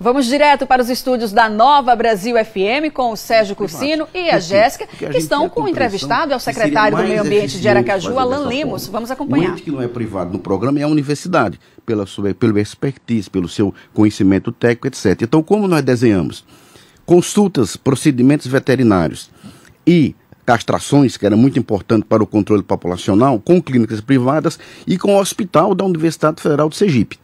Vamos direto para os estúdios da Nova Brasil FM com o Sérgio Cursino e a Jéssica, que estão com o entrevistado, é o secretário do Meio Ambiente de Aracaju, Alan Lemos. Vamos é acompanhar. O que não é privado no programa é a universidade, pela sua pelo expertise, pelo seu conhecimento técnico, etc. Então, como nós desenhamos? Consultas, procedimentos veterinários e castrações, que era muito importante para o controle populacional, com clínicas privadas e com o hospital da Universidade Federal de Sergipe.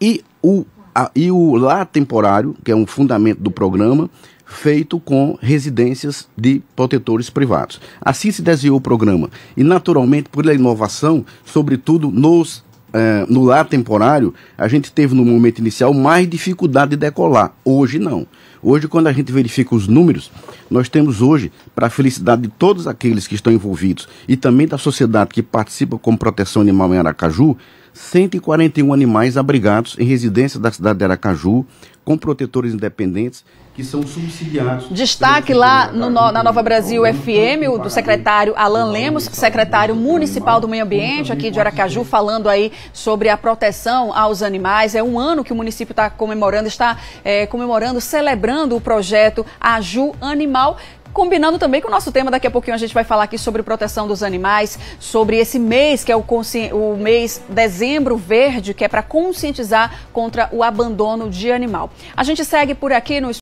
E o a, e o lá temporário, que é um fundamento do programa, feito com residências de protetores privados. Assim se desenhou o programa. E, naturalmente, por inovação, sobretudo nos, eh, no lar temporário, a gente teve no momento inicial mais dificuldade de decolar. Hoje, não. Hoje, quando a gente verifica os números, nós temos hoje, para a felicidade de todos aqueles que estão envolvidos e também da sociedade que participa com proteção animal em Aracaju, 141 animais abrigados em residência da cidade de Aracaju, com protetores independentes que são subsidiados. Destaque lá no, na Nova Brasil então, FM, o do secretário Alan Lemos, secretário municipal do meio ambiente aqui de Aracaju, falando aí sobre a proteção aos animais. É um ano que o município está comemorando, está é, comemorando, celebrando o projeto Aju Animal, combinando também com o nosso tema. Daqui a pouquinho a gente vai falar aqui sobre proteção dos animais, sobre esse mês que é o, consci... o mês dezembro verde, que é para conscientizar contra o abandono de animal. A gente segue por aqui no